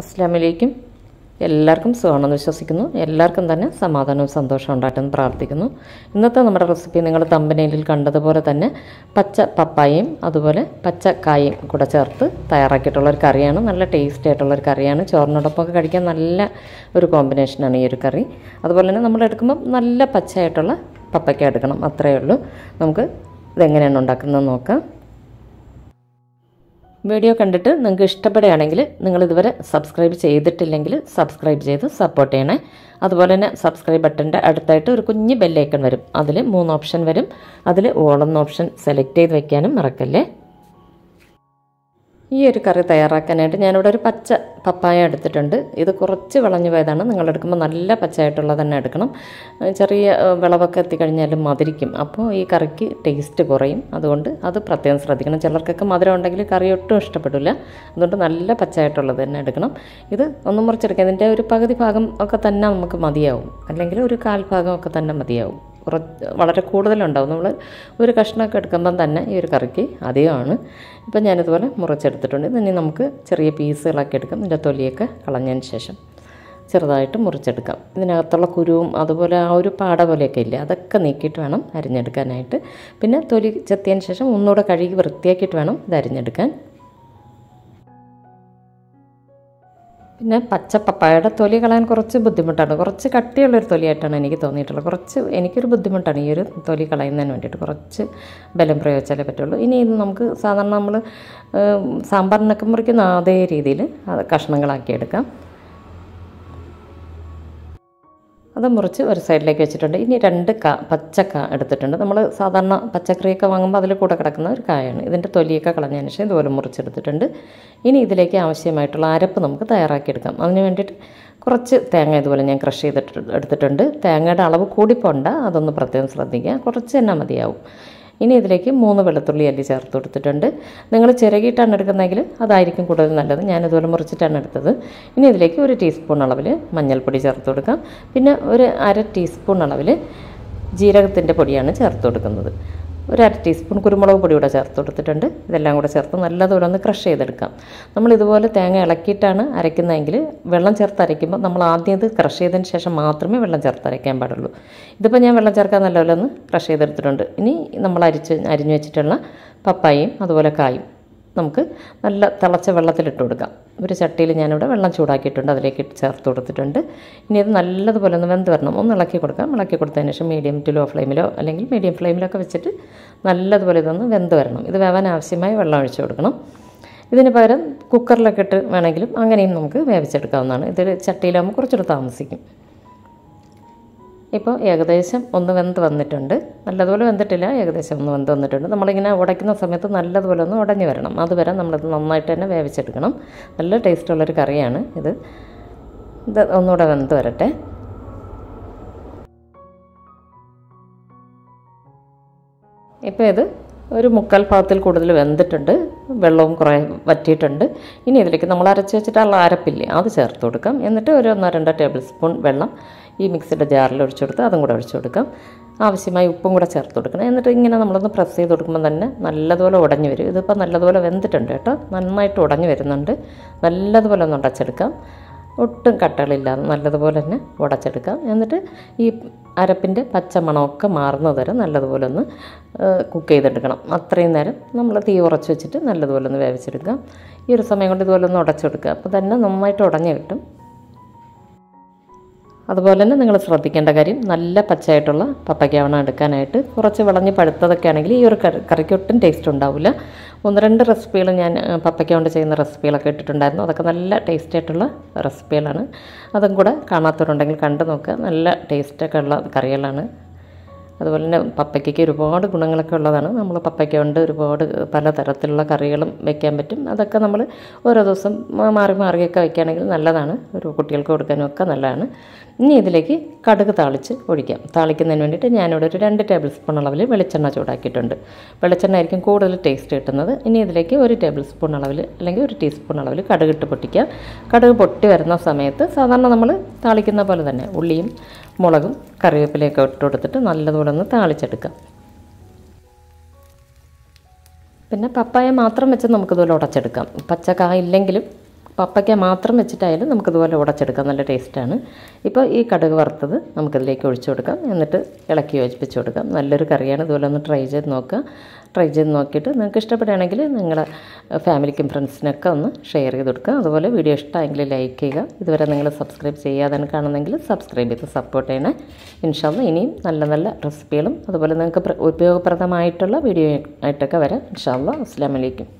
അസ്ലാമലേക്കും എല്ലാവർക്കും സുഖമാണെന്ന് വിശ്വസിക്കുന്നു എല്ലാവർക്കും തന്നെ സമാധാനവും സന്തോഷവും ഉണ്ടായിട്ടെന്ന് പ്രാർത്ഥിക്കുന്നു ഇന്നത്തെ നമ്മുടെ റെസിപ്പി നിങ്ങൾ തമ്പനയിലിൽ കണ്ടതുപോലെ തന്നെ പച്ച പപ്പായയും അതുപോലെ പച്ച കൂടെ ചേർത്ത് തയ്യാറാക്കിയിട്ടുള്ളൊരു കറിയാണ് നല്ല ടേസ്റ്റി ആയിട്ടുള്ളൊരു കറിയാണ് ചോറിനോടൊപ്പമൊക്കെ കഴിക്കാൻ നല്ല ഒരു കോമ്പിനേഷനാണ് ഈ ഒരു കറി അതുപോലെ തന്നെ നമ്മൾ എടുക്കുമ്പോൾ നല്ല പച്ചയായിട്ടുള്ള പപ്പയ്ക്ക എടുക്കണം അത്രയേ ഉള്ളൂ നമുക്ക് ഇതെങ്ങനെയാണ് ഉണ്ടാക്കുന്നത് നോക്കാം വീഡിയോ കണ്ടിട്ട് നിങ്ങൾക്ക് ഇഷ്ടപ്പെടുകയാണെങ്കിൽ നിങ്ങൾ ഇതുവരെ സബ്സ്ക്രൈബ് ചെയ്തിട്ടില്ലെങ്കിൽ സബ്സ്ക്രൈബ് ചെയ്ത് സപ്പോർട്ട് ചെയ്യണേ അതുപോലെ തന്നെ സബ്സ്ക്രൈബ് ബട്ടൻ്റെ അടുത്തായിട്ട് ഒരു കുഞ്ഞ് ബെല്ലൈക്കൺ വരും അതിൽ മൂന്ന് ഓപ്ഷൻ വരും അതിൽ ഓളം ഓപ്ഷൻ സെലക്ട് ചെയ്ത് വയ്ക്കാനും മറക്കല്ലേ ഈ ഒരു കറി തയ്യാറാക്കാനായിട്ട് ഞാനിവിടെ ഒരു പച്ച പപ്പായ എടുത്തിട്ടുണ്ട് ഇത് കുറച്ച് വിളഞ്ഞു പോയതാണ് നിങ്ങൾ എടുക്കുമ്പോൾ നല്ല പച്ചയായിട്ടുള്ളത് തന്നെ എടുക്കണം ചെറിയ വിളവൊക്കെ എത്തിക്കഴിഞ്ഞാലും മധുരിക്കും അപ്പോൾ ഈ കറിക്ക് ടേസ്റ്റ് കുറയും അതുകൊണ്ട് അത് പ്രത്യേകം ശ്രദ്ധിക്കണം ചിലർക്കൊക്കെ മധുരം ഉണ്ടെങ്കിൽ കറി ഒട്ടും ഇഷ്ടപ്പെടില്ല അതുകൊണ്ട് നല്ല പച്ചയായിട്ടുള്ളത് തന്നെ എടുക്കണം ഇത് ഒന്നും മുറിച്ചെടുക്കുക ഇതിൻ്റെ ഒരു പകുതി ഭാഗം ഒക്കെ തന്നെ നമുക്ക് മതിയാവും അല്ലെങ്കിൽ ഒരു കാൽ ഭാഗം ഒക്കെ തന്നെ മതിയാവും കുറച്ച് വളരെ കൂടുതലുണ്ടാവും നമ്മൾ ഒരു കഷ്ണമൊക്കെ എടുക്കുമ്പം തന്നെ ഈ ഒരു കറിക്ക് അധികമാണ് ഇപ്പം ഞാനിതുപോലെ മുറിച്ചെടുത്തിട്ടുണ്ട് ഇനി നമുക്ക് ചെറിയ പീസുകളൊക്കെ എടുക്കാം ഇതിൻ്റെ തൊലിയൊക്കെ കളഞ്ഞതിന് ശേഷം ചെറുതായിട്ട് മുറിച്ചെടുക്കാം ഇതിനകത്തുള്ള കുരുവും അതുപോലെ ആ ഒരു പാട പോലെയൊക്കെ ഇല്ല അതൊക്കെ നീക്കിയിട്ട് വേണം അരിഞ്ഞെടുക്കാനായിട്ട് പിന്നെ തൊലി ചെത്തിയതിന് ശേഷം ഒന്നുകൂടെ കഴുകി വൃത്തിയാക്കിയിട്ട് വേണം ഇത് അരിഞ്ഞെടുക്കാൻ പിന്നെ പച്ച പപ്പായയുടെ തൊലി കളയാൻ കുറച്ച് ബുദ്ധിമുട്ടാണ് കുറച്ച് കട്ടിയുള്ളൊരു തൊലിയായിട്ടാണ് എനിക്ക് തോന്നിയിട്ടുള്ളത് കുറച്ച് എനിക്കൊരു ബുദ്ധിമുട്ടാണ് ഈ ഒരു തൊലി കളയുന്നതിന് വേണ്ടിയിട്ട് കുറച്ച് ബലം പ്രയോഗിച്ചാലേ പറ്റുള്ളൂ ഇനി ഇത് നമുക്ക് സാധാരണ നമ്മൾ സാമ്പാറിനൊക്കെ മുറിക്കുന്ന അതേ രീതിയിൽ കഷ്ണങ്ങളാക്കി എടുക്കാം അത് മുറിച്ച് ഒരു സൈഡിലേക്ക് വെച്ചിട്ടുണ്ട് ഇനി രണ്ട് കാ പച്ചക്ക എടുത്തിട്ടുണ്ട് നമ്മൾ സാധാരണ പച്ചക്കറിയൊക്കെ വാങ്ങുമ്പോൾ അതിൽ കൂടെ കിടക്കുന്ന ഒരു കായാണ് ഇതിൻ്റെ തൊലിയൊക്കെ കളഞ്ഞതിന് ശേഷം ഇതുപോലെ മുറിച്ചെടുത്തിട്ടുണ്ട് ഇനി ഇതിലേക്ക് ആവശ്യമായിട്ടുള്ള അരപ്പ് നമുക്ക് തയ്യാറാക്കിയെടുക്കാം അതിന് വേണ്ടിയിട്ട് കുറച്ച് തേങ്ങ ഇതുപോലെ ഞാൻ ക്രഷ് ചെയ്തിട്ട് എടുത്തിട്ടുണ്ട് തേങ്ങയുടെ അളവ് കൂടിപ്പോണ്ട അതൊന്ന് പ്രത്യേകം ശ്രദ്ധിക്കുക കുറച്ച് തന്നെ മതിയാവും ഇനി ഇതിലേക്ക് മൂന്ന് വെളുത്തുള്ളി അല്ലി ചേർത്ത് കൊടുത്തിട്ടുണ്ട് നിങ്ങൾ ചിറകിയിട്ടാണ് എടുക്കുന്നതെങ്കിൽ അതായിരിക്കും കൂടുതൽ നല്ലത് ഞാനിതുപോലെ മുറിച്ചിട്ടാണ് എടുത്തത് ഇനി ഇതിലേക്ക് ഒരു ടീസ്പൂൺ അളവിൽ മഞ്ഞൾപ്പൊടി ചേർത്ത് കൊടുക്കാം പിന്നെ ഒരു അര ടീസ്പൂൺ അളവിൽ ജീരകത്തിൻ്റെ പൊടിയാണ് ചേർത്ത് കൊടുക്കുന്നത് ഒരു അര ടീസ്പൂൺ കുരുമുളക് പൊടി കൂടെ ചേർത്ത് കൊടുത്തിട്ടുണ്ട് ഇതെല്ലാം കൂടെ ചേർത്ത് നല്ലതുപോലെ ഒന്ന് ക്രഷ് ചെയ്തെടുക്കാം നമ്മൾ ഇതുപോലെ തേങ്ങ ഇളക്കിയിട്ടാണ് അരയ്ക്കുന്നതെങ്കിൽ വെള്ളം ചേർത്ത് അരയ്ക്കുമ്പോൾ നമ്മൾ ആദ്യം ഇത് ക്രഷ് ചെയ്തതിന് ശേഷം മാത്രമേ വെള്ളം ചേർത്ത് അരയ്ക്കാൻ പാടുള്ളൂ ഇതിപ്പോൾ ഞാൻ വെള്ളം ചേർക്കാൻ നല്ലപോലെ ഒന്ന് ക്രഷ് ചെയ്തെടുത്തിട്ടുണ്ട് ഇനി നമ്മൾ അരിച്ച് അരിഞ്ഞു വെച്ചിട്ടുള്ള പപ്പായയും അതുപോലെ കായും നമുക്ക് നല്ല തിളച്ച വെള്ളത്തിലിട്ട് കൊടുക്കാം ഒരു ചട്ടിയിൽ ഞാനിവിടെ വെള്ളം ചൂടാക്കിയിട്ടുണ്ട് അതിലേക്ക് ചേർത്ത് കൊടുത്തിട്ടുണ്ട് ഇനി അത് നല്ലതുപോലെ ഒന്ന് വെന്ത് വരണം ഒന്ന് ഇളക്കി കൊടുക്കാം ഇളക്കി കൊടുത്തതിന് ശേഷം മീഡിയം ടു ലോ ഫ്ലെയിമിലോ അല്ലെങ്കിൽ മീഡിയം ഫ്ലെയിമിലൊക്കെ വെച്ചിട്ട് നല്ലതുപോലെ ഇതൊന്ന് വെന്ത് വരണം ഇത് വേവാൻ ആവശ്യമായി വെള്ളം ഒഴിച്ചു കൊടുക്കണം ഇതിന് പകരം കുക്കറിലൊക്കെ ഇട്ട് വേണമെങ്കിലും അങ്ങനെയും നമുക്ക് വേവിച്ചെടുക്കാവുന്നതാണ് ഇതൊരു ചട്ടിയിലാകുമ്പോൾ കുറച്ചുകൂടെ താമസിക്കും ഇപ്പോൾ ഏകദേശം ഒന്ന് വെന്ത് വന്നിട്ടുണ്ട് നല്ലതുപോലെ വെന്തിട്ടില്ല ഏകദേശം ഒന്ന് വെന്ത് വന്നിട്ടുണ്ട് നമ്മളിങ്ങനെ ഉടയ്ക്കുന്ന സമയത്ത് നല്ലതുപോലെ ഒന്ന് ഉടഞ്ഞു വരണം അതുവരെ നമ്മളിത് നന്നായിട്ട് തന്നെ വേവിച്ചെടുക്കണം നല്ല ടേസ്റ്റുള്ളൊരു കറിയാണ് ഇത് ഇത് ഒന്നുകൂടെ വെന്ത് വരട്ടെ ഇപ്പോൾ ഇത് ഒരു മുക്കാൽ ഭാഗത്തിൽ കൂടുതൽ വെന്തിട്ടുണ്ട് വെള്ളവും കുറേ വറ്റിയിട്ടുണ്ട് ഇനി ഇതിലേക്ക് നമ്മൾ അരച്ച് വെച്ചിട്ടുള്ള അരപ്പില്ലേ അത് ചേർത്ത് കൊടുക്കാം എന്നിട്ട് ഒരു ഒന്നോ രണ്ടോ ടേബിൾ സ്പൂൺ വെള്ളം ഈ മിക്സിയുടെ ജാറിൽ ഒഴിച്ചു കൊടുത്ത് അതും കൂടെ ഒഴിച്ചു കൊടുക്കാം ആവശ്യമായി ഉപ്പും കൂടെ ചേർത്ത് കൊടുക്കണം എന്നിട്ട് ഇങ്ങനെ നമ്മളൊന്ന് പ്രസ് ചെയ്ത് കൊടുക്കുമ്പോൾ തന്നെ നല്ലതുപോലെ ഉടഞ്ഞു വരും ഇതിപ്പോൾ നല്ലതുപോലെ വെന്തിട്ടുണ്ട് കേട്ടോ നന്നായിട്ട് ഉടഞ്ഞു വരുന്നുണ്ട് നല്ലതുപോലെ ഒന്ന് ഉടച്ചെടുക്കാം ഒട്ടും കട്ടകളില്ല നല്ലതുപോലെ തന്നെ ഉടച്ചെടുക്കാം എന്നിട്ട് ഈ അരപ്പിൻ്റെ പച്ചമണമൊക്കെ മാറുന്നതുവരെ നല്ലതുപോലെ ഒന്ന് കുക്ക് ചെയ്തെടുക്കണം അത്രയും നേരം നമ്മൾ തീ ഉറച്ച് വെച്ചിട്ട് നല്ലതുപോലെ ഒന്ന് വേവിച്ചെടുക്കാം ഈ ഒരു സമയം കൊണ്ട് ഇതുപോലെ ഒന്ന് ഉടച്ചെടുക്കുക അപ്പോൾ തന്നെ നന്നായിട്ട് ഉടഞ്ഞു കിട്ടും അതുപോലെ തന്നെ നിങ്ങൾ ശ്രദ്ധിക്കേണ്ട കാര്യം നല്ല പച്ചയായിട്ടുള്ള പപ്പയ്ക്കാവണം എടുക്കാനായിട്ട് കുറച്ച് വിളഞ്ഞ് പഴുത്തതൊക്കെ ആണെങ്കിൽ ഈ ഒരു കറിക്ക് ഒട്ടും ടേസ്റ്റ് ഉണ്ടാവില്ല ഒന്ന് രണ്ട് റെസിപ്പികൾ ഞാൻ പപ്പയ്ക്ക കൊണ്ട് ചെയ്യുന്ന റെസിപ്പികളൊക്കെ ഇട്ടിട്ടുണ്ടായിരുന്നു അതൊക്കെ നല്ല ടേസ്റ്റ് ആയിട്ടുള്ള റെസിപ്പികളാണ് അതും കൂടെ കാണാത്തവരുണ്ടെങ്കിൽ കണ്ടു നോക്കുക നല്ല ടേസ്റ്റൊക്കെ ഉള്ള കറികളാണ് അതുപോലെ തന്നെ പപ്പയ്ക്കയ്ക്ക് ഒരുപാട് ഗുണങ്ങളൊക്കെ ഉള്ളതാണ് നമ്മൾ പപ്പയ്ക്ക കൊണ്ട് ഒരുപാട് പലതരത്തിലുള്ള കറികളും വെക്കാൻ പറ്റും അതൊക്കെ നമ്മൾ ഓരോ ദിവസം മാറി മാറിയൊക്കെ വയ്ക്കുകയാണെങ്കിൽ നല്ലതാണ് ഒരു കുട്ടികൾക്ക് കൊടുക്കാനും ഒക്കെ നല്ലതാണ് ഇനി ഇതിലേക്ക് കടുക് താളിച്ച് ഒഴിക്കാം താളിക്കുന്നതിന് വേണ്ടിയിട്ട് ഞാനിവിടെ ഒരു രണ്ട് ടേബിൾ സ്പൂൺ അളവിൽ വെളിച്ചെണ്ണ ചൂടാക്കിയിട്ടുണ്ട് വെളിച്ചെണ്ണ ആയിരിക്കും കൂടുതൽ ടേസ്റ്റ് കിട്ടുന്നത് ഇനി ഇതിലേക്ക് ഒരു ടേബിൾ സ്പൂൺ അളവിൽ അല്ലെങ്കിൽ ഒരു ടീസ്പൂൺ അളവിൽ കടുക് ഇട്ട് പൊട്ടിക്കാം കടുക് പൊട്ടി വരുന്ന സമയത്ത് സാധാരണ നമ്മൾ താളിക്കുന്ന പോലെ തന്നെ ഉള്ളിയും മുളകും കറിവേപ്പിലയൊക്കെ ഇട്ട് കൊടുത്തിട്ട് നല്ലതുപോലെ ഒന്ന് താളിച്ചെടുക്കാം പിന്നെ പപ്പായ മാത്രം വെച്ച് നമുക്കിതുപോലെ ഉടച്ചെടുക്കാം പച്ചക്കായ ഇല്ലെങ്കിലും പപ്പയ്ക്ക മാത്രം വെച്ചിട്ടായാലും നമുക്കിതുപോലെ ഉടച്ചെടുക്കാം നല്ല ടേസ്റ്റാണ് ഇപ്പോൾ ഈ കടുക് വറുത്തത് നമുക്കിതിലേക്ക് ഒഴിച്ചു കൊടുക്കാം എന്നിട്ട് ഇളക്കി യോജിപ്പിച്ച് കൊടുക്കാം നല്ലൊരു കറിയാണ് ഇതുപോലെ ഒന്ന് ട്രൈ ചെയ്ത് നോക്കുക ട്രൈ ചെയ്ത് നോക്കിയിട്ട് നിങ്ങൾക്ക് ഇഷ്ടപ്പെടുകയാണെങ്കിൽ നിങ്ങളുടെ ഫാമിലിക്കും ഫ്രണ്ട്സിനൊക്കെ ഒന്ന് ഷെയർ ചെയ്ത് കൊടുക്കുക അതുപോലെ വീഡിയോ ഇഷ്ടമെങ്കിൽ ലൈക്ക് ചെയ്യുക ഇതുവരെ നിങ്ങൾ സബ്സ്ക്രൈബ് ചെയ്യാതെ കാണുന്നെങ്കിൽ സബ്സ്ക്രൈബ് ചെയ്ത് സപ്പോർട്ട് ചെയ്യണേ ഇൻഷാല്ല ഇനിയും നല്ല നല്ല റെസിപ്പികളും അതുപോലെ നിങ്ങൾക്ക് ഉപയോഗപ്രദമായിട്ടുള്ള വീഡിയോ ആയിട്ടൊക്കെ വരാം ഇൻഷാല്ല അസ്സാം വലൈക്കും